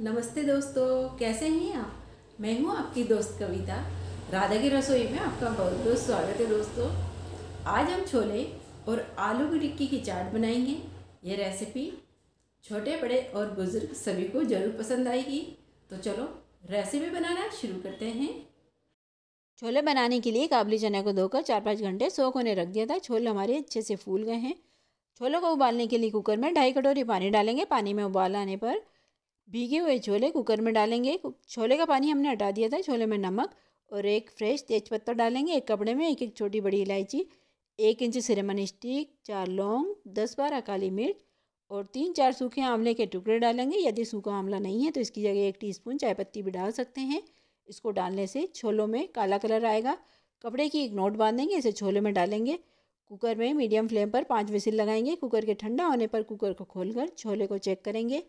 नमस्ते दोस्तों कैसे हैं आप मैं हूं आपकी दोस्त कविता राधा की रसोई में आपका बहुत बहुत स्वागत है दोस्तों आज हम छोले और आलू की टिक्की की चाट बनाएंगे ये रेसिपी छोटे बड़े और बुज़ुर्ग सभी को ज़रूर पसंद आएगी तो चलो रेसिपी बनाना शुरू करते हैं छोले बनाने के लिए काबली चने को धोकर चार पाँच घंटे सोख होने रख दिया था छोले हमारे अच्छे से फूल गए हैं छोलों को उबालने के लिए कुकर में ढाई कटोरी पानी डालेंगे पानी में उबाल आने पर भीगे हुए छोले कुकर में डालेंगे छोले का पानी हमने हटा दिया था छोले में नमक और एक फ्रेश तेज़पत्ता डालेंगे एक कपड़े में एक एक छोटी बड़ी इलायची एक इंच सिरेमन स्टिक चार लौंग दस बारह काली मिर्च और तीन चार सूखे आंवले के टुकड़े डालेंगे यदि सूखा आंवला नहीं है तो इसकी जगह एक टीस्पून चाय पत्ती भी डाल सकते हैं इसको डालने से छोलों में काला कलर आएगा कपड़े की एक नोट बांधेंगे इसे छोले में डालेंगे कुकर में मीडियम फ्लेम पर पाँच विसिल लगाएंगे कुकर के ठंडा होने पर कुकर को खोलकर छोले को चेक करेंगे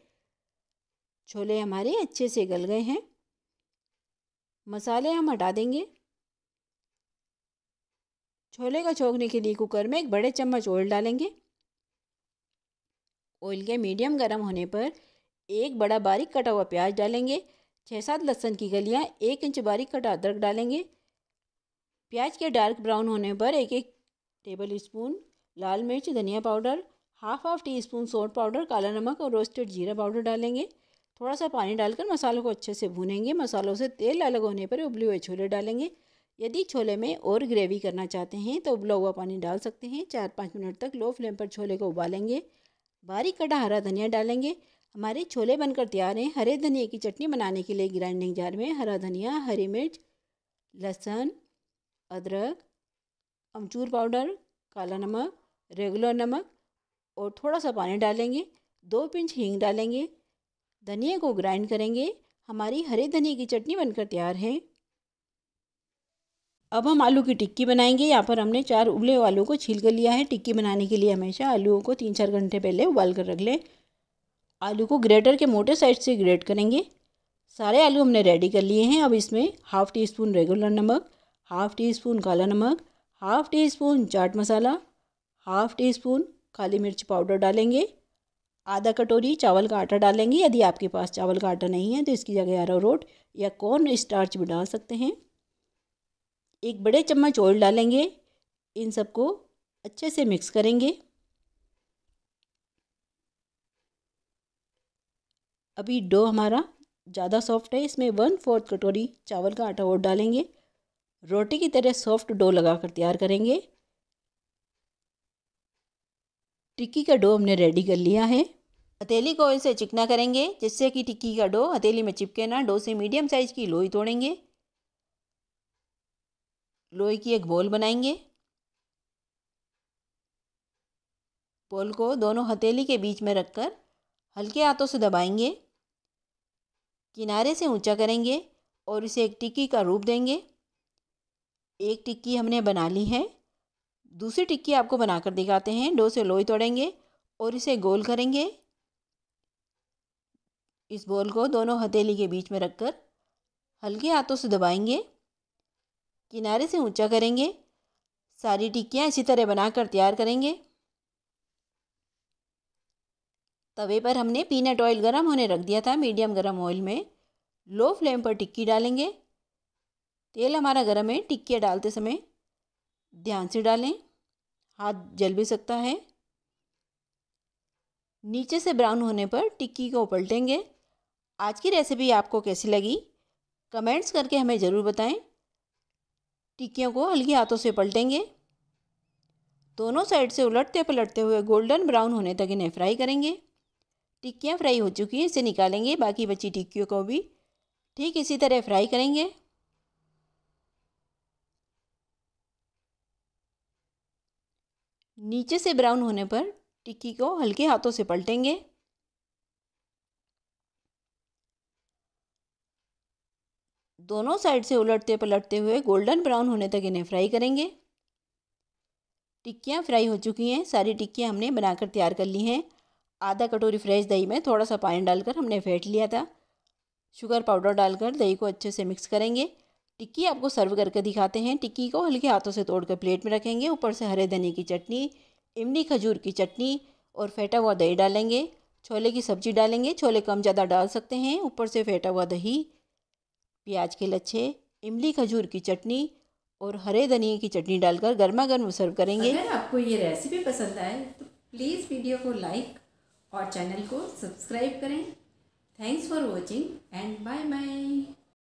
छोले हमारे अच्छे से गल गए हैं मसाले हम हटा देंगे छोले का छोंकने के लिए कुकर में एक बड़े चम्मच ऑयल डालेंगे ऑयल के मीडियम गर्म होने पर एक बड़ा बारीक कटा हुआ प्याज डालेंगे छः सात लहसुन की गलियाँ एक इंच बारीक कटा अदरक डालेंगे प्याज के डार्क ब्राउन होने पर एक एक टेबल स्पून लाल मिर्च धनिया powder half half teaspoon salt powder काला नमक और रोस्टेड जीरा पाउडर डालेंगे थोड़ा सा पानी डालकर मसालों को अच्छे से भूनेंगे मसालों से तेल अलग होने पर उबले हुए छोले डालेंगे यदि छोले में और ग्रेवी करना चाहते हैं तो उबला हुआ पानी डाल सकते हैं चार पाँच मिनट तक लो फ्लेम पर छोले को उबालेंगे बारीक कटा हरा धनिया डालेंगे हमारे छोले बनकर तैयार हैं हरे धनिए की चटनी बनाने के लिए ग्राइंडिंग जार में हरा धनिया हरी मिर्च लहसुन अदरक अमचूर पाउडर काला नमक रेगुलर नमक और थोड़ा सा पानी डालेंगे दो पिंच हींग डालेंगे धनिए को ग्राइंड करेंगे हमारी हरे धनिए की चटनी बनकर तैयार है अब हम आलू की टिक्की बनाएंगे यहाँ पर हमने चार उबले हुए आलू को छील कर लिया है टिक्की बनाने के लिए हमेशा आलूओं को तीन चार घंटे पहले उबाल कर रख लें आलू को ग्रेटर के मोटे साइड से ग्रेट करेंगे सारे आलू हमने रेडी कर लिए हैं अब इसमें हाफ़ टी स्पून रेगुलर नमक हाफ़ टी स्पून काला नमक हाफ़ टी स्पून चाट मसाला हाफ़ टी स्पून काली मिर्च पाउडर डालेंगे आधा कटोरी चावल का आटा डालेंगे यदि आपके पास चावल का आटा नहीं है तो इसकी जगह अरा रोट या कॉर्न स्टार्च भी डाल सकते हैं एक बड़े चम्मच ऑयल डालेंगे इन सबको अच्छे से मिक्स करेंगे अभी डो हमारा ज़्यादा सॉफ्ट है इसमें वन फोर्थ कटोरी चावल का आटा और डालेंगे रोटी की तरह सॉफ्ट डो लगा कर तैयार करेंगे टिक्की का डो हमने रेडी कर लिया है हथेली को ऑयल से चिकना करेंगे जिससे कि टिक्की का डो हथेली में चिपके ना डो से मीडियम साइज की लोई तोड़ेंगे लोई की एक बॉल बनाएंगे बॉल को दोनों हथेली के बीच में रखकर हल्के हाथों से दबाएंगे किनारे से ऊंचा करेंगे और इसे एक टिक्की का रूप देंगे एक टिक्की हमने बना ली है दूसरी टिक्की आपको बनाकर दिखाते हैं डो से लोई तोड़ेंगे और इसे गोल करेंगे इस बॉल को दोनों हथेली के बीच में रखकर हल्के हाथों से दबाएंगे किनारे से ऊंचा करेंगे सारी टिक्कियाँ इसी तरह बनाकर तैयार करेंगे तवे पर हमने पीनट ऑयल गर्म होने रख दिया था मीडियम गर्म ऑयल में लो फ्लेम पर टिक्की डालेंगे तेल हमारा गरम है टिक्कियाँ डालते समय ध्यान से डालें हाथ जल भी सकता है नीचे से ब्राउन होने पर टिक्की को पलटेंगे आज की रेसिपी आपको कैसी लगी कमेंट्स करके हमें ज़रूर बताएं टिक्कियों को हल्के हाथों से पलटेंगे दोनों साइड से उलटते पलटते हुए गोल्डन ब्राउन होने तक इन्हें फ्राई करेंगे टिक्कियाँ फ्राई हो चुकी हैं इसे निकालेंगे बाकी बची टिक्कियों को भी ठीक इसी तरह फ्राई करेंगे नीचे से ब्राउन होने पर टिक्की को हल्के हाथों से पलटेंगे दोनों साइड से उलटते पलटते हुए गोल्डन ब्राउन होने तक इन्हें फ्राई करेंगे टिक्कियाँ फ्राई हो चुकी हैं सारी टिक्कियाँ हमने बनाकर तैयार कर ली हैं आधा कटोरी फ्रेश दही में थोड़ा सा पानी डालकर हमने फेंट लिया था शुगर पाउडर डालकर दही को अच्छे से मिक्स करेंगे टिक्की आपको सर्व करके दिखाते हैं टिक्की को हल्के हाथों से तोड़कर प्लेट में रखेंगे ऊपर से हरे धनी की चटनी इमली खजूर की चटनी और फेंटा हुआ दही डालेंगे छोले की सब्जी डालेंगे छोले कम ज़्यादा डाल सकते हैं ऊपर से फेंटा हुआ दही प्याज के लच्छे इमली खजूर की चटनी और हरे धनिए की चटनी डालकर गर्मा गर्म सर्व करेंगे अगर आपको ये रेसिपी पसंद आए तो प्लीज़ वीडियो को लाइक और चैनल को सब्सक्राइब करें thanks for watching and bye bye